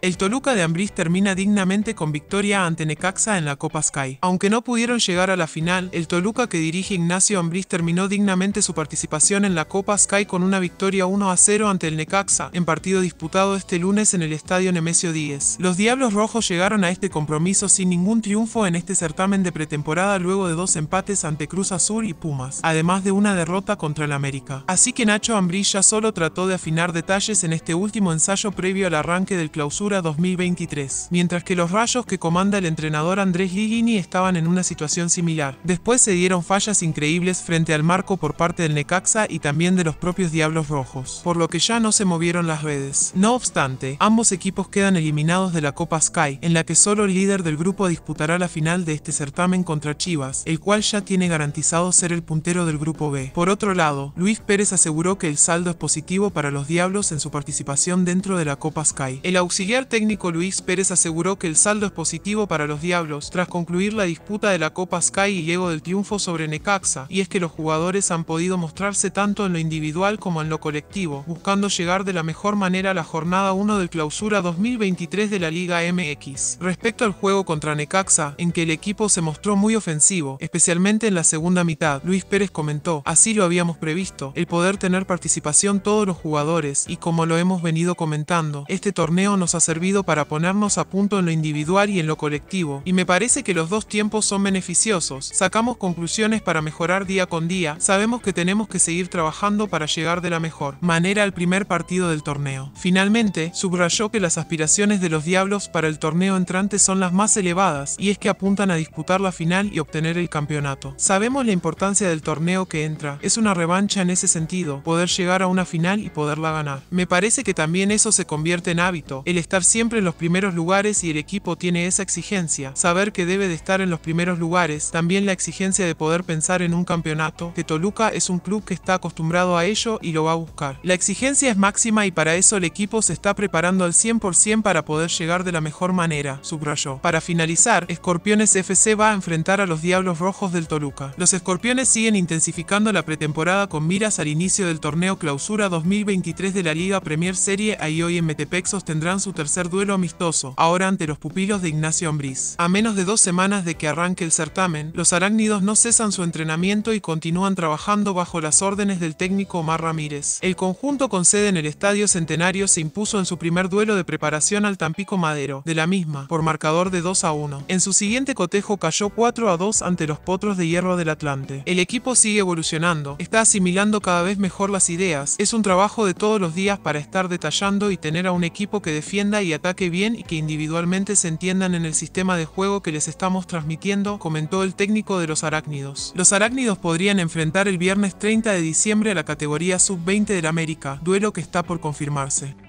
El Toluca de Ambriz termina dignamente con victoria ante Necaxa en la Copa Sky. Aunque no pudieron llegar a la final, el Toluca que dirige Ignacio Ambriz terminó dignamente su participación en la Copa Sky con una victoria 1 a 0 ante el Necaxa, en partido disputado este lunes en el Estadio Nemesio Díez. Los Diablos Rojos llegaron a este compromiso sin ningún triunfo en este certamen de pretemporada luego de dos empates ante Cruz Azul y Pumas, además de una derrota contra el América. Así que Nacho Ambriz ya solo trató de afinar detalles en este último ensayo previo al arranque del clausura 2023, mientras que los rayos que comanda el entrenador Andrés Ligini estaban en una situación similar. Después se dieron fallas increíbles frente al marco por parte del Necaxa y también de los propios Diablos Rojos, por lo que ya no se movieron las redes. No obstante, ambos equipos quedan eliminados de la Copa Sky, en la que solo el líder del grupo disputará la final de este certamen contra Chivas, el cual ya tiene garantizado ser el puntero del grupo B. Por otro lado, Luis Pérez aseguró que el saldo es positivo para los Diablos en su participación dentro de la Copa Sky. El auxiliar técnico Luis Pérez aseguró que el saldo es positivo para los Diablos tras concluir la disputa de la Copa Sky y luego del triunfo sobre Necaxa, y es que los jugadores han podido mostrarse tanto en lo individual como en lo colectivo, buscando llegar de la mejor manera a la jornada 1 del clausura 2023 de la Liga MX. Respecto al juego contra Necaxa, en que el equipo se mostró muy ofensivo, especialmente en la segunda mitad, Luis Pérez comentó, así lo habíamos previsto, el poder tener participación todos los jugadores, y como lo hemos venido comentando, este torneo nos hace servido para ponernos a punto en lo individual y en lo colectivo, y me parece que los dos tiempos son beneficiosos. Sacamos conclusiones para mejorar día con día, sabemos que tenemos que seguir trabajando para llegar de la mejor manera al primer partido del torneo. Finalmente, subrayó que las aspiraciones de los Diablos para el torneo entrante son las más elevadas, y es que apuntan a disputar la final y obtener el campeonato. Sabemos la importancia del torneo que entra, es una revancha en ese sentido, poder llegar a una final y poderla ganar. Me parece que también eso se convierte en hábito, el estar siempre en los primeros lugares y el equipo tiene esa exigencia, saber que debe de estar en los primeros lugares, también la exigencia de poder pensar en un campeonato, que Toluca es un club que está acostumbrado a ello y lo va a buscar. La exigencia es máxima y para eso el equipo se está preparando al 100% para poder llegar de la mejor manera, subrayó. Para finalizar, Escorpiones FC va a enfrentar a los Diablos Rojos del Toluca. Los Escorpiones siguen intensificando la pretemporada con miras al inicio del torneo clausura 2023 de la Liga Premier Serie y hoy en Metepexos tendrán su tercer ser duelo amistoso, ahora ante los pupilos de Ignacio Ambriz. A menos de dos semanas de que arranque el certamen, los arácnidos no cesan su entrenamiento y continúan trabajando bajo las órdenes del técnico Omar Ramírez. El conjunto con sede en el Estadio Centenario se impuso en su primer duelo de preparación al Tampico Madero, de la misma, por marcador de 2 a 1. En su siguiente cotejo cayó 4 a 2 ante los potros de hierro del Atlante. El equipo sigue evolucionando, está asimilando cada vez mejor las ideas, es un trabajo de todos los días para estar detallando y tener a un equipo que defienda y ataque bien y que individualmente se entiendan en el sistema de juego que les estamos transmitiendo, comentó el técnico de los arácnidos. Los arácnidos podrían enfrentar el viernes 30 de diciembre a la categoría sub-20 del América, duelo que está por confirmarse.